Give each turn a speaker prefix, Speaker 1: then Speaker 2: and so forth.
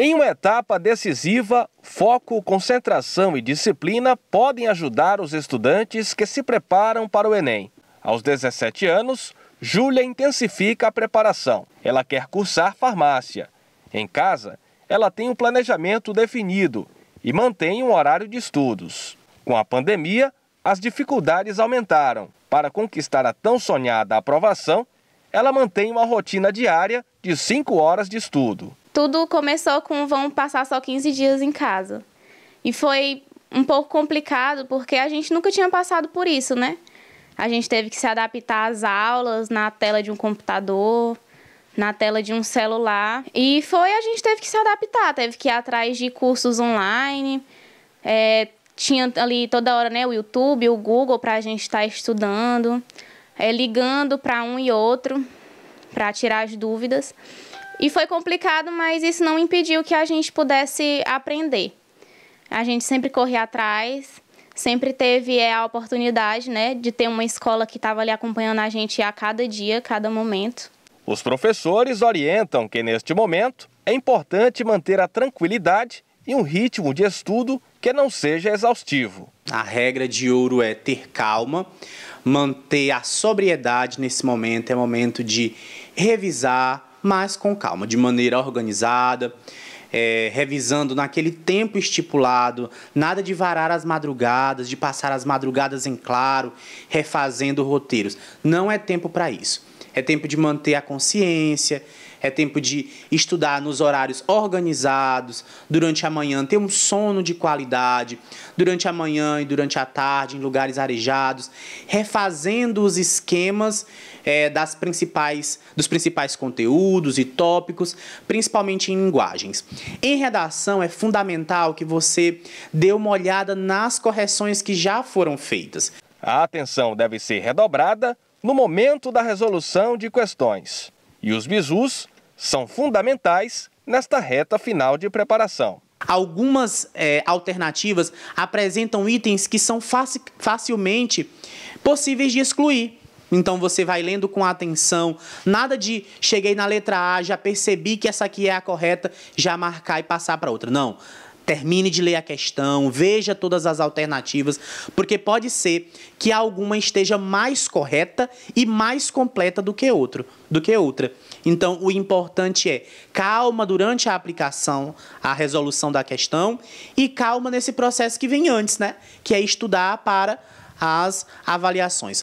Speaker 1: Em uma etapa decisiva, foco, concentração e disciplina podem ajudar os estudantes que se preparam para o Enem. Aos 17 anos, Júlia intensifica a preparação. Ela quer cursar farmácia. Em casa, ela tem um planejamento definido e mantém um horário de estudos. Com a pandemia, as dificuldades aumentaram. Para conquistar a tão sonhada aprovação, ela mantém uma rotina diária de 5 horas de estudo
Speaker 2: tudo começou com vão passar só 15 dias em casa. E foi um pouco complicado porque a gente nunca tinha passado por isso, né? A gente teve que se adaptar às aulas na tela de um computador, na tela de um celular. E foi, a gente teve que se adaptar, teve que ir atrás de cursos online. É, tinha ali toda hora né, o YouTube, o Google para a gente estar tá estudando, é, ligando para um e outro para tirar as dúvidas. E foi complicado, mas isso não impediu que a gente pudesse aprender. A gente sempre corria atrás, sempre teve é, a oportunidade né, de ter uma escola que estava ali acompanhando a gente a cada dia, cada momento.
Speaker 1: Os professores orientam que, neste momento, é importante manter a tranquilidade e um ritmo de estudo
Speaker 3: que não seja exaustivo. A regra de ouro é ter calma, manter a sobriedade nesse momento, é momento de revisar, mas com calma, de maneira organizada, é, revisando naquele tempo estipulado, nada de varar as madrugadas, de passar as madrugadas em claro, refazendo roteiros. Não é tempo para isso. É tempo de manter a consciência, é tempo de estudar nos horários organizados, durante a manhã, ter um sono de qualidade, durante a manhã e durante a tarde, em lugares arejados, refazendo os esquemas é, das principais, dos principais conteúdos e tópicos, principalmente em linguagens. Em redação, é fundamental que você dê uma olhada nas correções que já foram feitas. A atenção deve ser redobrada no momento da resolução
Speaker 1: de questões. E os bisus são fundamentais nesta reta
Speaker 3: final de preparação. Algumas é, alternativas apresentam itens que são faci facilmente possíveis de excluir. Então você vai lendo com atenção, nada de cheguei na letra A, já percebi que essa aqui é a correta, já marcar e passar para outra. Não. Termine de ler a questão, veja todas as alternativas, porque pode ser que alguma esteja mais correta e mais completa do que outro, do que outra. Então, o importante é calma durante a aplicação, a resolução da questão e calma nesse processo que vem antes, né? Que é estudar para as avaliações.